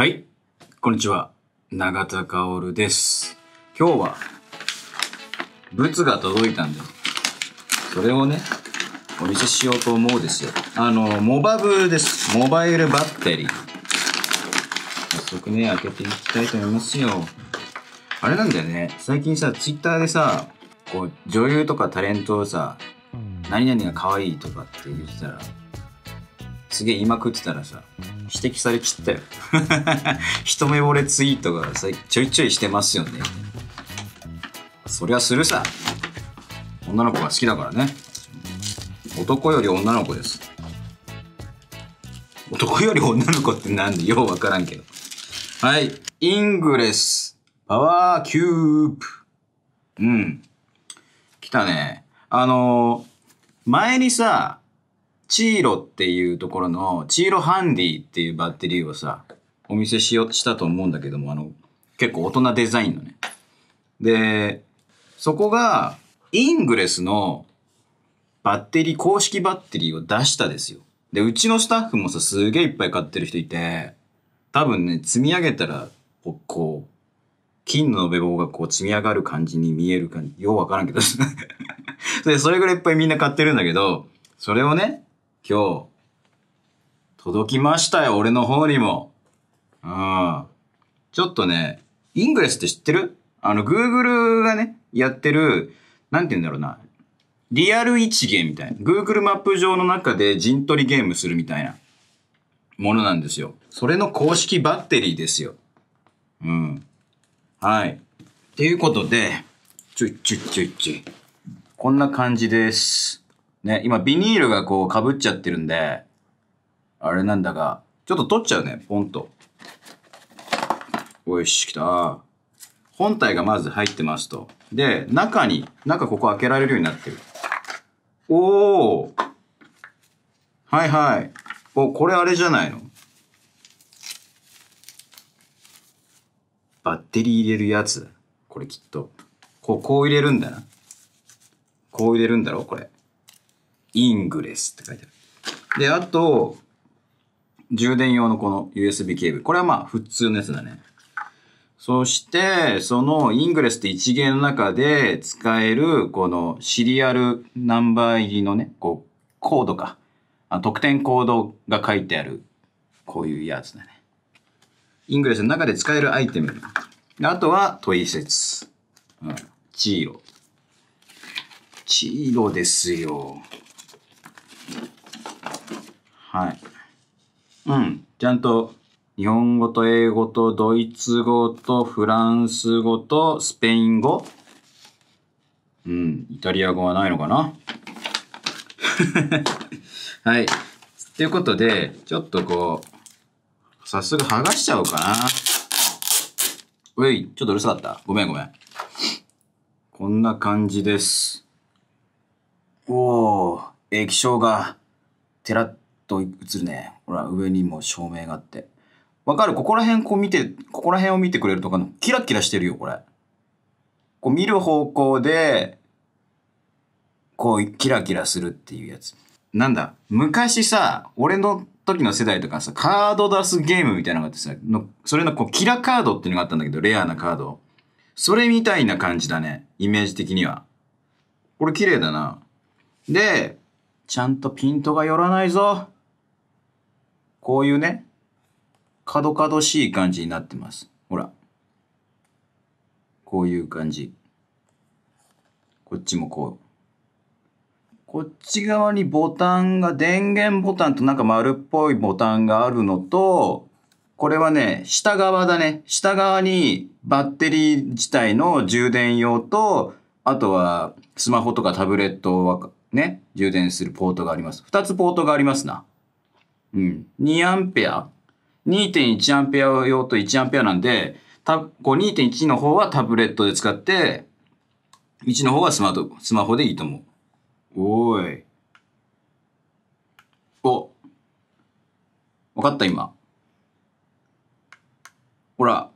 はい、こんにちは。永田薫です。今日は、物が届いたんで、それをね、お見せしようと思うですよ。あの、モバブです。モバイルバッテリー。早速ね、開けていきたいと思いますよ。あれなんだよね。最近さ、ツイッターでさ、こう、女優とかタレントをさ、何々が可愛いとかって言ってたら、すげえ今食ってたらさ、指摘されちったよ。一目惚れツイートがさ、ちょいちょいしてますよね。そりゃするさ。女の子が好きだからね。男より女の子です。男より女の子ってなんでようわからんけど。はい。イングレス。パワーキューブ。うん。来たね。あのー、前にさ、チーロっていうところの、チーロハンディっていうバッテリーをさ、お見せしよう、したと思うんだけども、あの、結構大人デザインのね。で、そこが、イングレスのバッテリー、公式バッテリーを出したですよ。で、うちのスタッフもさ、すげえいっぱい買ってる人いて、多分ね、積み上げたら、こう、金の延べ棒がこう積み上がる感じに見える感じ、ようわからんけど で、それぐらいいっぱいみんな買ってるんだけど、それをね、今日、届きましたよ、俺の方にも。うん。ちょっとね、イングレスって知ってるあの、Google がね、やってる、なんて言うんだろうな。リアルームみたいな。Google マップ上の中で陣取りゲームするみたいなものなんですよ。それの公式バッテリーですよ。うん。はい。ていうことで、ちょいちょいちょいちょい。こんな感じです。ね、今ビニールがこう被っちゃってるんで、あれなんだが、ちょっと取っちゃうね、ポンと。おいし、きた。本体がまず入ってますと。で、中に、中ここ開けられるようになってる。おーはいはい。お、これあれじゃないのバッテリー入れるやつ。これきっと。こう、こう入れるんだな。こう入れるんだろこれ。イングレスって書いてある。で、あと、充電用のこの USB ケーブル。これはまあ普通のやつだね。そして、そのイングレスって一芸の中で使える、このシリアルナンバー入りのね、こう、コードか。あ特典コードが書いてある、こういうやつだね。イングレスの中で使えるアイテム。あとは、トイセツ。うん。チーロ。チーロですよ。はい。うん。ちゃんと、日本語と英語とドイツ語とフランス語とスペイン語うん。イタリア語はないのかな はい。ということで、ちょっとこう、早速剥がしちゃおうかな。おい、ちょっとうるさかったごめんごめん。こんな感じです。おー、液晶が、てらっと映るね。ほら、上にも照明があって。わかるここら辺こう見て、ここら辺を見てくれるとかの、キラキラしてるよ、これ。こう見る方向で、こうキラキラするっていうやつ。なんだ、昔さ、俺の時の世代とかさ、カード出すゲームみたいなのがあってさ、のそれのこうキラカードっていうのがあったんだけど、レアなカード。それみたいな感じだね。イメージ的には。これ綺麗だな。で、ちゃんとピントが寄らないぞ。こういうね、かどかどしい感じになってます。ほら。こういう感じ。こっちもこう。こっち側にボタンが、電源ボタンとなんか丸っぽいボタンがあるのと、これはね、下側だね。下側にバッテリー自体の充電用と、あとはスマホとかタブレットはね、充電するポートがあります。2つポートがありますな。うん、2アンペア、2.1アンペア用と1アンペアなんで、たこう2.1の方はタブレットで使って、1の方はスマート、スマホでいいと思う。おーい。お。わかった今。ほら、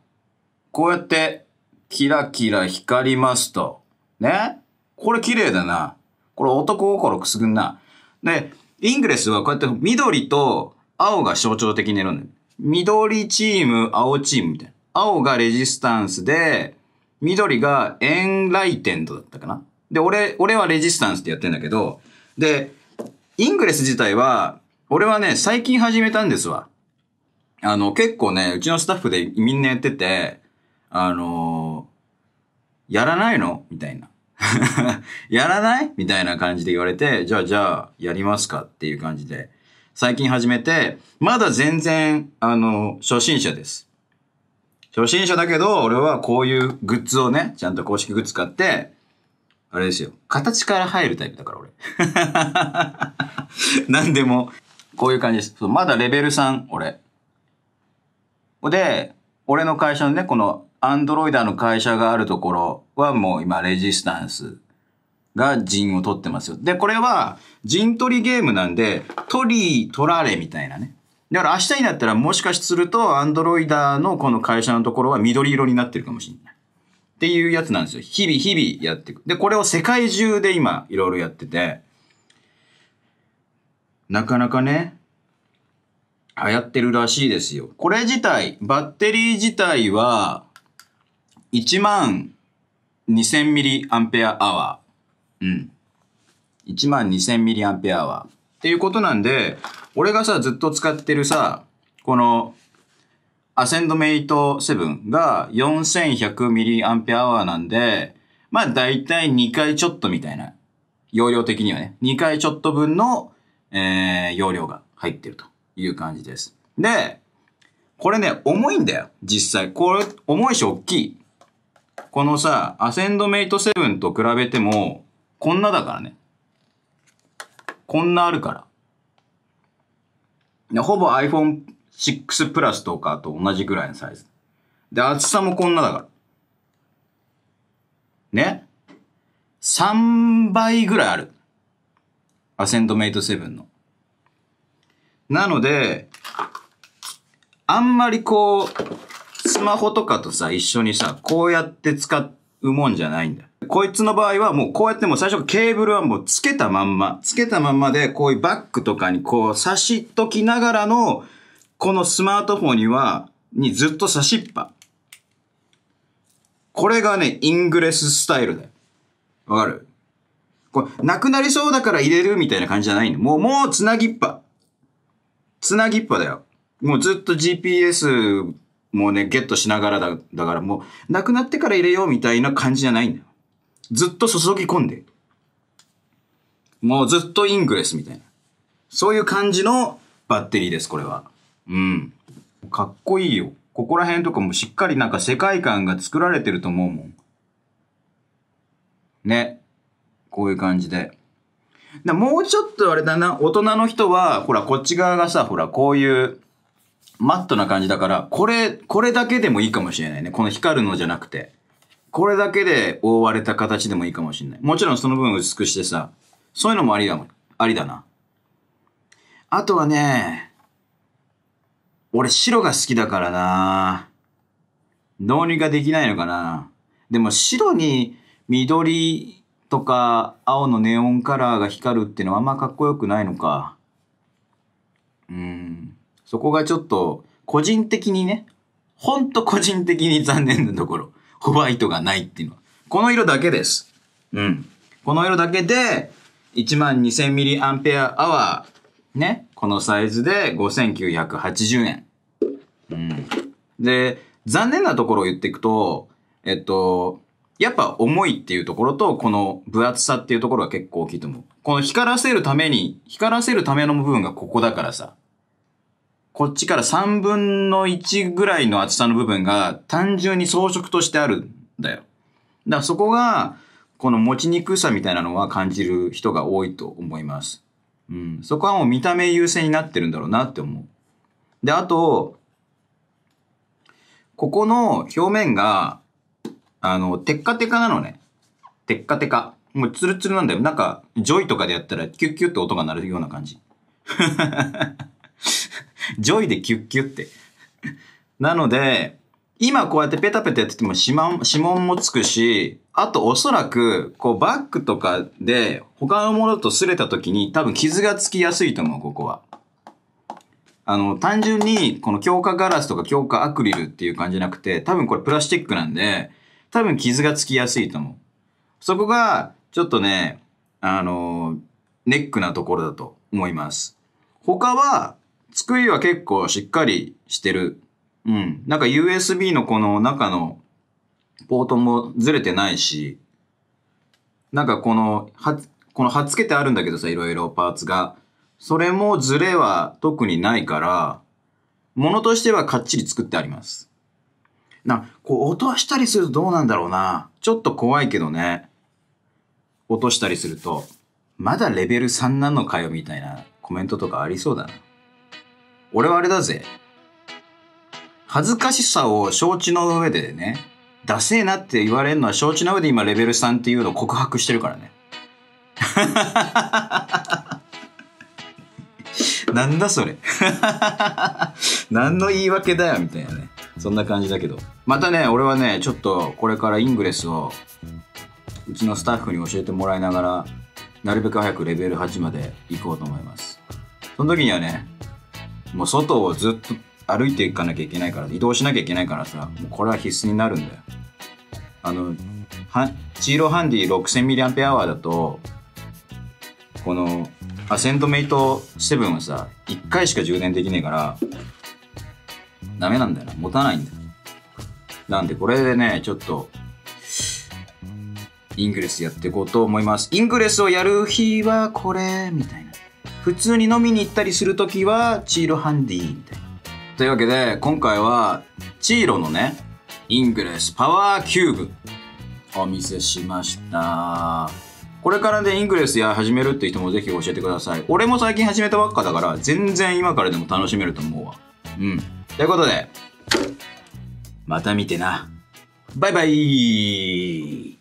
こうやってキラキラ光りますと。ねこれ綺麗だな。これ男心くすぐんな。で、イングレスはこうやって緑と青が象徴的にいるんだよ。緑チーム、青チームみたいな。青がレジスタンスで、緑がエンライテントだったかな。で、俺、俺はレジスタンスってやってんだけど、で、イングレス自体は、俺はね、最近始めたんですわ。あの、結構ね、うちのスタッフでみんなやってて、あのー、やらないのみたいな。やらないみたいな感じで言われて、じゃあじゃあやりますかっていう感じで、最近始めて、まだ全然、あの、初心者です。初心者だけど、俺はこういうグッズをね、ちゃんと公式グッズ買って、あれですよ。形から入るタイプだから俺。何 でも、こういう感じです。まだレベル3、俺。で、俺の会社のね、このアンドロイダーの会社があるところはもう今、レジスタンスが陣を取ってますよ。で、これは陣取りゲームなんで、取り取られみたいなね。だから明日になったらもしかすると、アンドロイダーのこの会社のところは緑色になってるかもしれない。っていうやつなんですよ。日々日々やっていく。で、これを世界中で今、いろいろやってて、なかなかね、流行ってるらしいですよ。これ自体、バッテリー自体は、1万2000ミリアンペアアワー。うん。1万2000ミリアンペアアワー。っていうことなんで、俺がさ、ずっと使ってるさ、この、アセンドメイト7が4100ミリアンペアアワーなんで、まあ大体2回ちょっとみたいな。容量的にはね。2回ちょっと分の、えー、容量が入ってるという感じです。で、これね、重いんだよ。実際。これ、重いし大きい。このさ、アセンドメイト7と比べても、こんなだからね。こんなあるから。ほぼ iPhone6 プラスとかと同じぐらいのサイズ。で、厚さもこんなだから。ね ?3 倍ぐらいある。アセンドメイト7の。なので、あんまりこう、スマホとかとさ、一緒にさ、こうやって使うもんじゃないんだ。こいつの場合はもうこうやってもう最初ケーブルはもうつけたまんま、つけたまんまでこういうバッグとかにこう差しときながらの、このスマートフォンには、にずっと差しっぱ。これがね、イングレススタイルだよ。わかるこれ、なくなりそうだから入れるみたいな感じじゃないの。もう、もうつなぎっぱ。つなぎっぱだよ。もうずっと GPS もうね、ゲットしながらだ、だからもう、なくなってから入れようみたいな感じじゃないんだよ。ずっと注ぎ込んで。もうずっとイングレスみたいな。そういう感じのバッテリーです、これは。うん。かっこいいよ。ここら辺とかもしっかりなんか世界観が作られてると思うもん。ね。こういう感じで。もうちょっとあれだな、大人の人は、ほら、こっち側がさ、ほら、こういう、マットな感じだから、これ、これだけでもいいかもしれないね。この光るのじゃなくて。これだけで覆われた形でもいいかもしれない。もちろんその分薄くしてさ、そういうのもありだもん。ありだな。あとはね、俺白が好きだからなどうにかできないのかなでも白に緑とか青のネオンカラーが光るってのはあんまかっこよくないのか。うん。そこがちょっと、個人的にね、ほんと個人的に残念なところ。ホワイトがないっていうのは。この色だけです。うん。この色だけで、12,000mAh、ね、このサイズで5,980円。うん。で、残念なところを言っていくと、えっと、やっぱ重いっていうところと、この分厚さっていうところが結構大きいと思う。この光らせるために、光らせるための部分がここだからさ。こっちから3分の1ぐらいの厚さの部分が単純に装飾としてあるんだよ。だからそこが、この持ちにくさみたいなのは感じる人が多いと思います。うん。そこはもう見た目優先になってるんだろうなって思う。で、あと、ここの表面が、あの、テッカテカなのね。テッカテカ。もうツルツルなんだよ。なんか、ジョイとかでやったらキュッキュッと音が鳴るような感じ。ジョイでキュッキュって。なので、今こうやってペタペタやってても指紋指紋もつくし、あとおそらく、こうバッグとかで他のものと擦れた時に多分傷がつきやすいと思う、ここは。あの、単純にこの強化ガラスとか強化アクリルっていう感じじゃなくて、多分これプラスチックなんで、多分傷がつきやすいと思う。そこが、ちょっとね、あの、ネックなところだと思います。他は、作りは結構しっかりしてる。うん。なんか USB のこの中のポートもずれてないし、なんかこの、は、この貼っつけてあるんだけどさ、いろいろパーツが。それもずれは特にないから、ものとしてはかっちり作ってあります。な、こう落としたりするとどうなんだろうな。ちょっと怖いけどね。落としたりすると、まだレベル3なのかよみたいなコメントとかありそうだな。俺はあれだぜ。恥ずかしさを承知の上でね、ダセえなって言われるのは承知の上で今レベル3っていうのを告白してるからね。なんだそれ何 の言い訳だよみたいなね。そんな感じだけど。またね、俺はね、ちょっとこれからイングレスをうちのスタッフに教えてもらいながら、なるべく早くレベル8まで行こうと思います。その時にはね、もう外をずっと歩いていかなきゃいけないから、移動しなきゃいけないからさ、もうこれは必須になるんだよ。あの、はチーロハンディ 6000mAh だと、この、アセントメイト7はさ、1回しか充電できねえから、ダメなんだよな。持たないんだよ。なんで、これでね、ちょっと、イングレスやっていこうと思います。イングレスをやる日はこれ、みたいな。普通に飲みに行ったりする時はチーロハンディみたいな。というわけで今回はチーロのねイングレスパワーキューブお見せしました。これからね、イングレスや始めるって人もぜひ教えてください。俺も最近始めたばっかだから、全然今からでも楽しめると思うわ。うん。ということで、また見てな。バイバイ